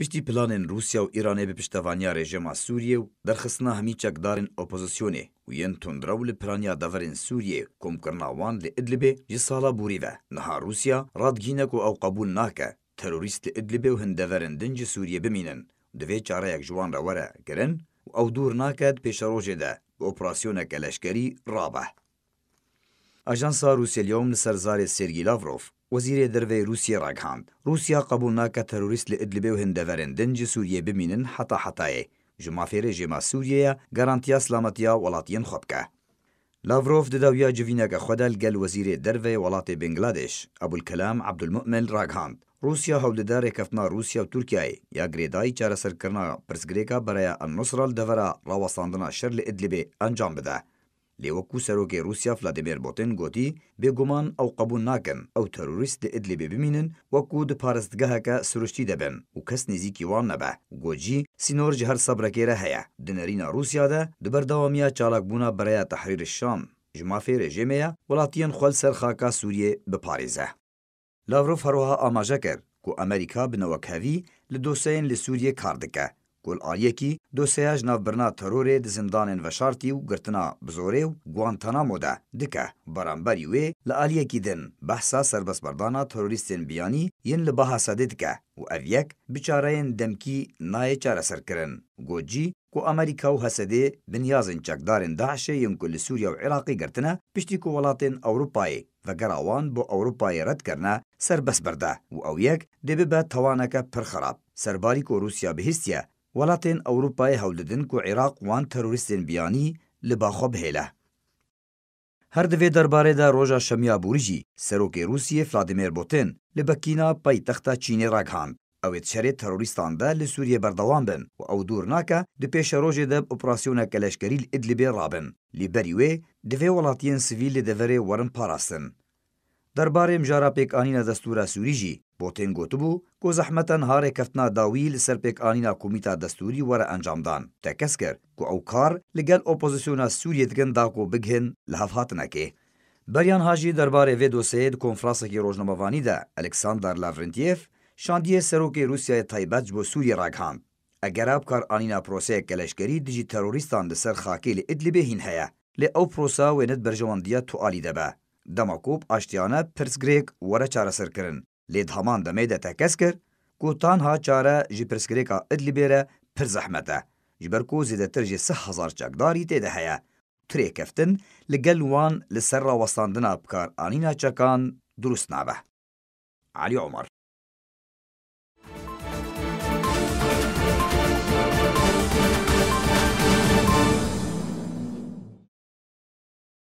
Piştî planên Rûsya û Îranê bi piştevaniya rejima Sûriyê û derxistina hemî çekdarên opozîsyonê û yên tundra û li piraniya deverên Sûriyê komkirina wan li Idlibê ji sala borî ve. Niha Rûsya radgînek û ew qebûl nake terorîst li Idlibê û hindeverên din ji Sûriyê bimînin. Divê çareyek ji wan re were kirin û ew dûr naket pêşerojê de bi operasyoneke leşkerî rabe. ئاژانسا رووسیا لەوم لەسەر زارێ سێرگی لاڤۆف وەزیرێ دەرەی رووسیا ڕاگهاند رووسیا قبول ناکە تەروریست لە ئەدلبێ و هەندەڤەرێن دەنجی سووریە ببینن حتا حتایێ سوریه ژێما سووریەیە گەرانیا سلامەتیا وڵاتیان خۆ بکە دویا جوینه که خۆدال گەل وزیر دروی ولات بنگلادش ابو الکلام عبد المؤمن راگهاند روسیا رووسیا هەولدەدارێک کفنا روسیا و ترکیه یا گرێدایی چارەسەرکردنا پرسگرێکا بەرەیە ئەنوسرال دەڤرا ڕاوەساندنا شەر لە ئەدلبێ انجام بده لێوەکو سەرۆکی رووسیا فلادیمێر بۆتن گوتی بێگومان ئەو قبول ناکەن ئەو تەروریست لە ئدلێ ببینن وەکو د پارستگەهەکە سروشتی دەبن و کەس نزیکی وان نەبە گۆجی سینۆرج هەر سەبرەکێرە هەیە دنەرینە رووسیادا دبەردەوامیە چالاکبوونا بەرەیە تەحریر شام ژمافێ رێژێمەیە وڵاتیان خوەل سەر خاکا سووریێ بپارێزە لاڤۆف هەروها ئاماژە کرد و ئەمریکا بنەوەکەوی لە دۆسەیەن لە سووریە کار دکە Gol A1 do seyaj navbirna terorê di zindanên veşartî û girtina bizorê û Guantanamo de dike baramberî wê li aliyekî din behsa serbestberdana terorîstên biyanî yên li baha sedê dike û ev yek bi çareyên demkî nayê çareserkirin. Gocî ku Amerika û Hesedê binyazên çekdarên Daişê yên ku li Sûriya û Iraqê girtine piştî ku welatên Ewropayê vegera wan bi Ewropayê redkirine serbest berde û ew yek dê bibe tewaneke pir xerab. Serbarî ku Rûsya bihîstiye Welatên Ewropayê hewlidin ku Iraq wan teroristên biyanî li baxwe bihêle. Her divê derbarê de roja şemiya bûrî jî serokê Rûsiyê Vladimir Putin li Bekîna paytexta Çînê raghand. Ew ê şerê terorîstan de li Sûriyê berdewam bin û ew dûr nake di pêşa rojê de operasyoneke leşkerî li Idlibê rabin. Li berî wê divê welatiyên sivîl li deverê werin parastin. дар барем ҷара пеканина дастура ҷӣ ботен гӯтбû ku zeḥmeten harê keftina dawî li ser pêkanîna komîta destûrî were encamdan tekes kir ku ew kar li gel opozisyona sûriyê dikin dako bighin li hevhatinekê Beryan hajî derbarê vê doseyê di konfransekî rojnamevanî de Aleksandar Lavrintiyev şandiye serokê Rusyayê taybet bo Sûriye raghand. Egera bikar anîna proseyek geleşkerî dijî terorîstan li ser xakê li Idlibê hîn heye. Lê ew prosa wênet berjewandiya tualî debe. Demokop aştiyana pirsgirêk were çareserkirin. Lê haman demê de tekes kir ku tanha çare ji pirsgirêka Idlibê re pir zehmet e. Ji ber ku zêdetir jê sih hezar çekdarî tê de heye. Tirê keftin li gel wan li ser rawestandina bikar anîna çekan durust nabe. علي عمر